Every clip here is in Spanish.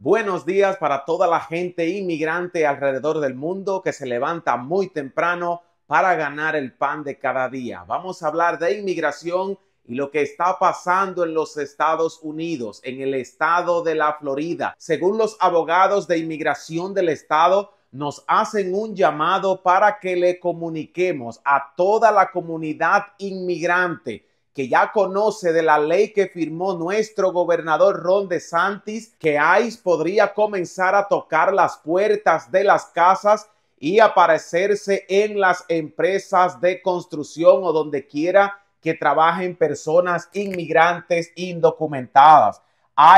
Buenos días para toda la gente inmigrante alrededor del mundo que se levanta muy temprano para ganar el pan de cada día. Vamos a hablar de inmigración y lo que está pasando en los Estados Unidos, en el estado de la Florida. Según los abogados de inmigración del estado, nos hacen un llamado para que le comuniquemos a toda la comunidad inmigrante que ya conoce de la ley que firmó nuestro gobernador Ron DeSantis, que ICE podría comenzar a tocar las puertas de las casas y aparecerse en las empresas de construcción o donde quiera que trabajen personas inmigrantes indocumentadas.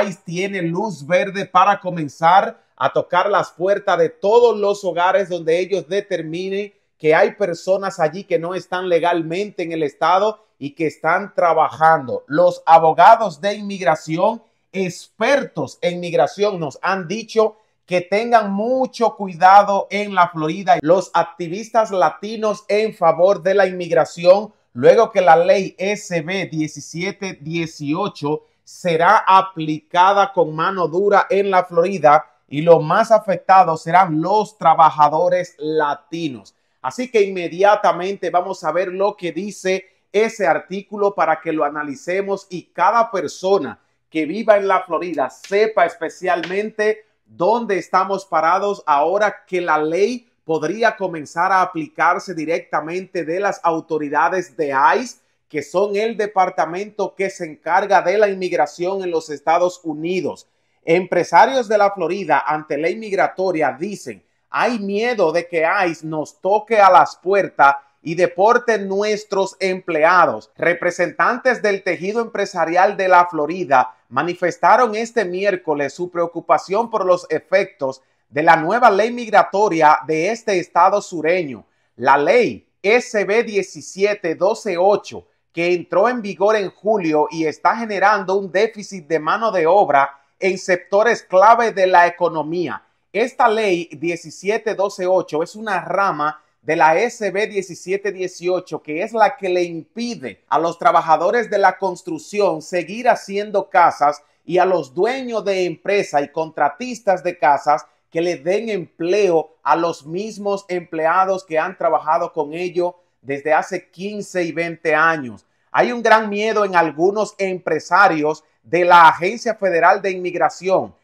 ICE tiene luz verde para comenzar a tocar las puertas de todos los hogares donde ellos determinen que hay personas allí que no están legalmente en el estado y que están trabajando. Los abogados de inmigración, expertos en inmigración. nos han dicho que tengan mucho cuidado en la Florida. Los activistas latinos en favor de la inmigración, luego que la ley SB 1718 será aplicada con mano dura en la Florida y los más afectados serán los trabajadores latinos. Así que inmediatamente vamos a ver lo que dice ese artículo para que lo analicemos y cada persona que viva en la Florida sepa especialmente dónde estamos parados ahora que la ley podría comenzar a aplicarse directamente de las autoridades de ICE, que son el departamento que se encarga de la inmigración en los Estados Unidos. Empresarios de la Florida ante ley migratoria dicen, hay miedo de que ICE nos toque a las puertas y deporte nuestros empleados. Representantes del tejido empresarial de la Florida manifestaron este miércoles su preocupación por los efectos de la nueva ley migratoria de este estado sureño, la ley SB 17128, que entró en vigor en julio y está generando un déficit de mano de obra en sectores clave de la economía. Esta ley 17128 es una rama de la SB 1718, que es la que le impide a los trabajadores de la construcción seguir haciendo casas y a los dueños de empresa y contratistas de casas que le den empleo a los mismos empleados que han trabajado con ellos desde hace 15 y 20 años. Hay un gran miedo en algunos empresarios de la Agencia Federal de Inmigración.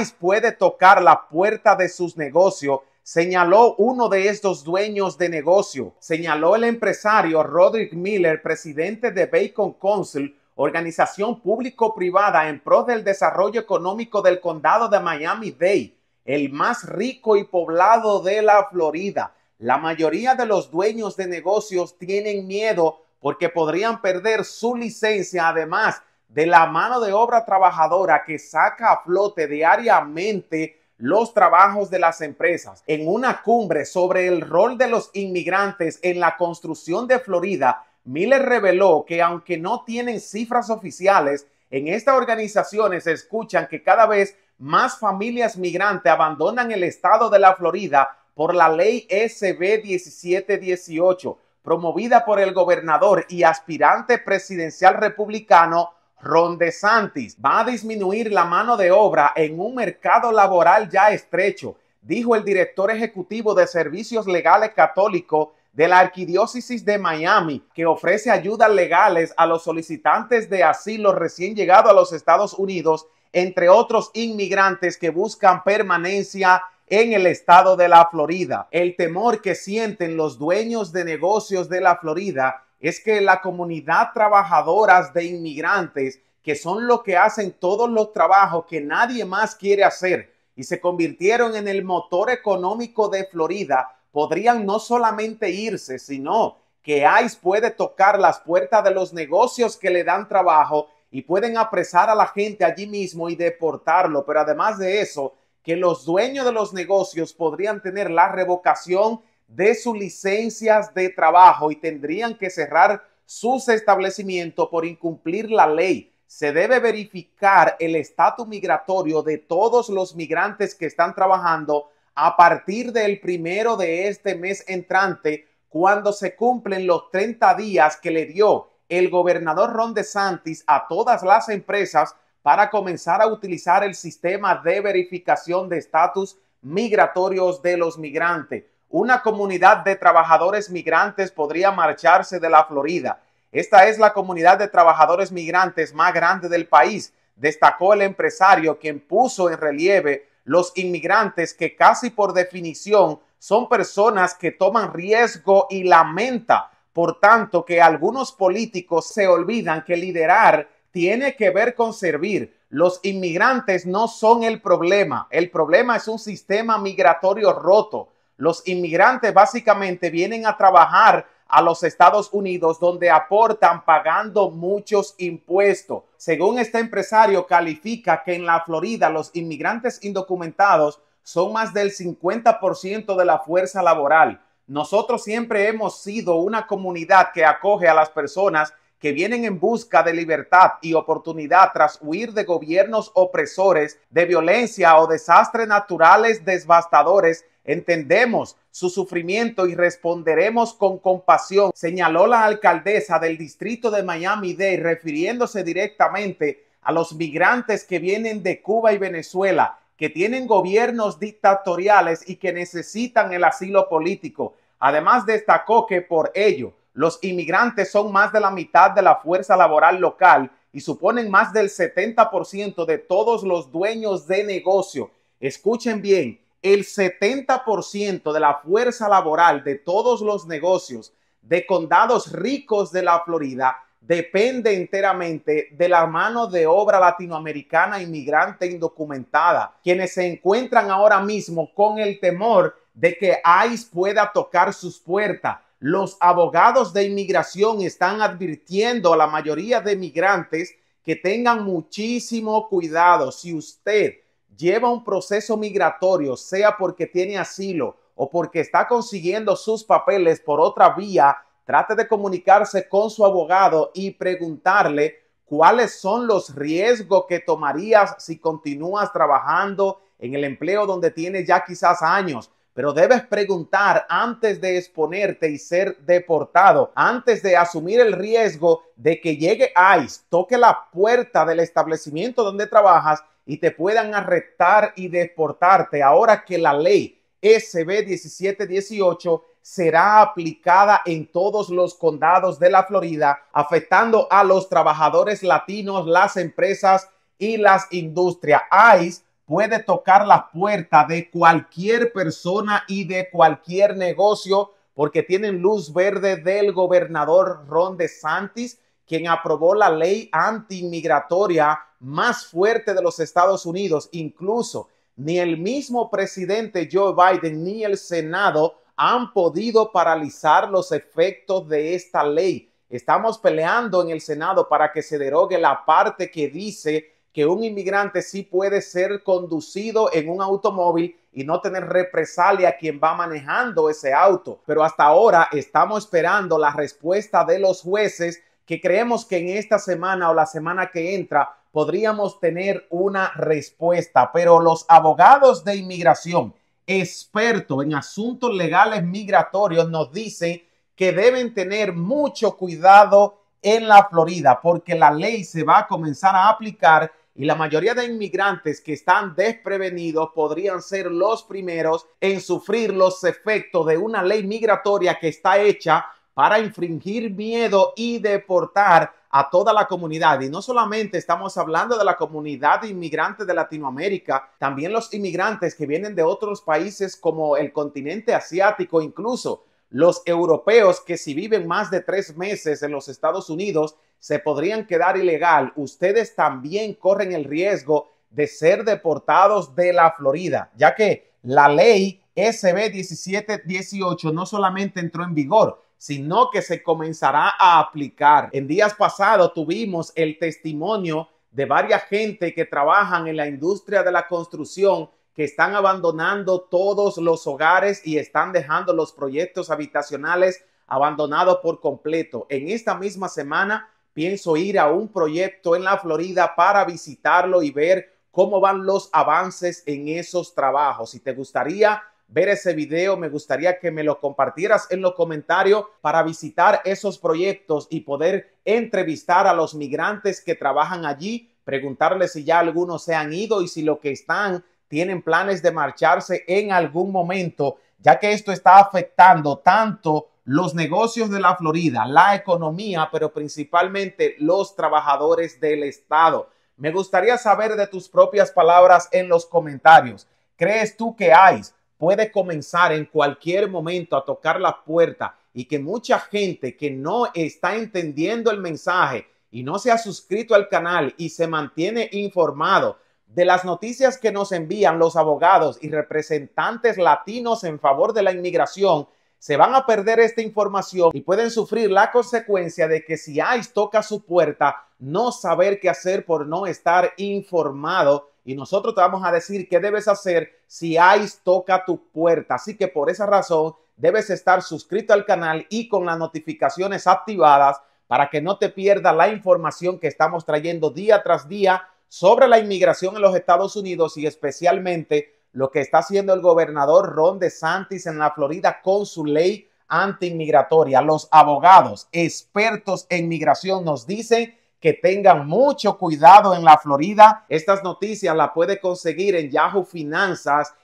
ICE puede tocar la puerta de sus negocios señaló uno de estos dueños de negocio. Señaló el empresario Roderick Miller, presidente de Bacon Council, organización público-privada en pro del desarrollo económico del condado de Miami-Dade, el más rico y poblado de la Florida. La mayoría de los dueños de negocios tienen miedo porque podrían perder su licencia, además de la mano de obra trabajadora que saca a flote diariamente los trabajos de las empresas en una cumbre sobre el rol de los inmigrantes en la construcción de Florida, Miller reveló que aunque no tienen cifras oficiales, en estas organizaciones escuchan que cada vez más familias migrantes abandonan el estado de la Florida por la ley SB 1718, promovida por el gobernador y aspirante presidencial republicano Ron DeSantis va a disminuir la mano de obra en un mercado laboral ya estrecho, dijo el director ejecutivo de Servicios Legales Católicos de la Arquidiócesis de Miami, que ofrece ayudas legales a los solicitantes de asilo recién llegados a los Estados Unidos, entre otros inmigrantes que buscan permanencia en el estado de la Florida. El temor que sienten los dueños de negocios de la Florida es que la comunidad trabajadoras de inmigrantes, que son los que hacen todos los trabajos que nadie más quiere hacer y se convirtieron en el motor económico de Florida, podrían no solamente irse, sino que ICE puede tocar las puertas de los negocios que le dan trabajo y pueden apresar a la gente allí mismo y deportarlo. Pero además de eso, que los dueños de los negocios podrían tener la revocación de sus licencias de trabajo y tendrían que cerrar sus establecimientos por incumplir la ley. Se debe verificar el estatus migratorio de todos los migrantes que están trabajando a partir del primero de este mes entrante, cuando se cumplen los 30 días que le dio el gobernador Ron DeSantis a todas las empresas para comenzar a utilizar el sistema de verificación de estatus migratorios de los migrantes una comunidad de trabajadores migrantes podría marcharse de la Florida. Esta es la comunidad de trabajadores migrantes más grande del país, destacó el empresario quien puso en relieve los inmigrantes que casi por definición son personas que toman riesgo y lamenta, por tanto, que algunos políticos se olvidan que liderar tiene que ver con servir. Los inmigrantes no son el problema, el problema es un sistema migratorio roto los inmigrantes básicamente vienen a trabajar a los Estados Unidos donde aportan pagando muchos impuestos. Según este empresario, califica que en la Florida los inmigrantes indocumentados son más del 50% de la fuerza laboral. Nosotros siempre hemos sido una comunidad que acoge a las personas que vienen en busca de libertad y oportunidad tras huir de gobiernos opresores, de violencia o desastres naturales devastadores, entendemos su sufrimiento y responderemos con compasión, señaló la alcaldesa del distrito de Miami-Dade, refiriéndose directamente a los migrantes que vienen de Cuba y Venezuela, que tienen gobiernos dictatoriales y que necesitan el asilo político. Además, destacó que por ello, los inmigrantes son más de la mitad de la fuerza laboral local y suponen más del 70% de todos los dueños de negocio. Escuchen bien, el 70% de la fuerza laboral de todos los negocios de condados ricos de la Florida depende enteramente de la mano de obra latinoamericana inmigrante indocumentada, quienes se encuentran ahora mismo con el temor de que ICE pueda tocar sus puertas. Los abogados de inmigración están advirtiendo a la mayoría de migrantes que tengan muchísimo cuidado. Si usted lleva un proceso migratorio, sea porque tiene asilo o porque está consiguiendo sus papeles por otra vía, trate de comunicarse con su abogado y preguntarle cuáles son los riesgos que tomarías si continúas trabajando en el empleo donde tienes ya quizás años pero debes preguntar antes de exponerte y ser deportado, antes de asumir el riesgo de que llegue ICE, toque la puerta del establecimiento donde trabajas y te puedan arrestar y deportarte ahora que la ley SB 1718 será aplicada en todos los condados de la Florida, afectando a los trabajadores latinos, las empresas y las industrias. ICE puede tocar la puerta de cualquier persona y de cualquier negocio porque tienen luz verde del gobernador Ron DeSantis, quien aprobó la ley antiinmigratoria más fuerte de los Estados Unidos. Incluso ni el mismo presidente Joe Biden ni el Senado han podido paralizar los efectos de esta ley. Estamos peleando en el Senado para que se derogue la parte que dice que un inmigrante sí puede ser conducido en un automóvil y no tener represalia a quien va manejando ese auto. Pero hasta ahora estamos esperando la respuesta de los jueces que creemos que en esta semana o la semana que entra podríamos tener una respuesta. Pero los abogados de inmigración, expertos en asuntos legales migratorios, nos dicen que deben tener mucho cuidado en la Florida porque la ley se va a comenzar a aplicar y la mayoría de inmigrantes que están desprevenidos podrían ser los primeros en sufrir los efectos de una ley migratoria que está hecha para infringir miedo y deportar a toda la comunidad. Y no solamente estamos hablando de la comunidad de inmigrantes de Latinoamérica, también los inmigrantes que vienen de otros países como el continente asiático, incluso los europeos que si viven más de tres meses en los Estados Unidos se podrían quedar ilegal, ustedes también corren el riesgo de ser deportados de la Florida, ya que la ley SB 1718 no solamente entró en vigor, sino que se comenzará a aplicar. En días pasados tuvimos el testimonio de varias gente que trabajan en la industria de la construcción que están abandonando todos los hogares y están dejando los proyectos habitacionales abandonados por completo. En esta misma semana pienso ir a un proyecto en la Florida para visitarlo y ver cómo van los avances en esos trabajos. Si te gustaría ver ese video, me gustaría que me lo compartieras en los comentarios para visitar esos proyectos y poder entrevistar a los migrantes que trabajan allí, preguntarles si ya algunos se han ido y si lo que están tienen planes de marcharse en algún momento, ya que esto está afectando tanto los negocios de la Florida, la economía, pero principalmente los trabajadores del Estado. Me gustaría saber de tus propias palabras en los comentarios. ¿Crees tú que ICE puede comenzar en cualquier momento a tocar la puerta y que mucha gente que no está entendiendo el mensaje y no se ha suscrito al canal y se mantiene informado de las noticias que nos envían los abogados y representantes latinos en favor de la inmigración, se van a perder esta información y pueden sufrir la consecuencia de que si ICE toca su puerta, no saber qué hacer por no estar informado. Y nosotros te vamos a decir qué debes hacer si ICE toca tu puerta. Así que por esa razón debes estar suscrito al canal y con las notificaciones activadas para que no te pierdas la información que estamos trayendo día tras día sobre la inmigración en los Estados Unidos y especialmente lo que está haciendo el gobernador Ron DeSantis en la Florida con su ley antiinmigratoria. Los abogados expertos en migración nos dicen que tengan mucho cuidado en la Florida. Estas noticias las puede conseguir en Yahoo Finanzas,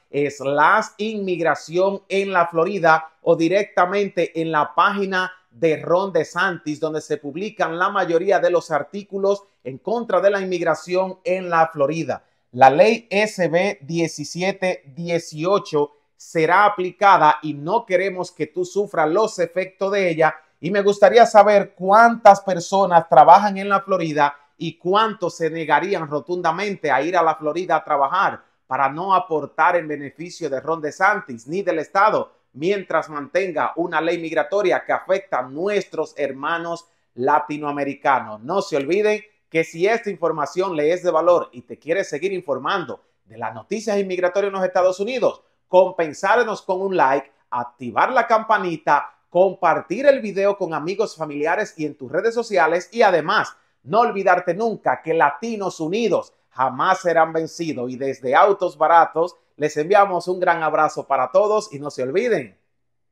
las inmigración en la Florida o directamente en la página de Ron DeSantis, donde se publican la mayoría de los artículos en contra de la inmigración en la Florida la ley SB 1718 será aplicada y no queremos que tú sufras los efectos de ella. Y me gustaría saber cuántas personas trabajan en la Florida y cuántos se negarían rotundamente a ir a la Florida a trabajar para no aportar en beneficio de Ron DeSantis ni del Estado mientras mantenga una ley migratoria que afecta a nuestros hermanos latinoamericanos. No se olviden que si esta información le es de valor y te quieres seguir informando de las noticias inmigratorias en los Estados Unidos, compensarnos con un like, activar la campanita, compartir el video con amigos, familiares y en tus redes sociales y además no olvidarte nunca que Latinos Unidos jamás serán vencidos y desde Autos Baratos les enviamos un gran abrazo para todos y no se olviden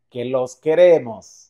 que los queremos.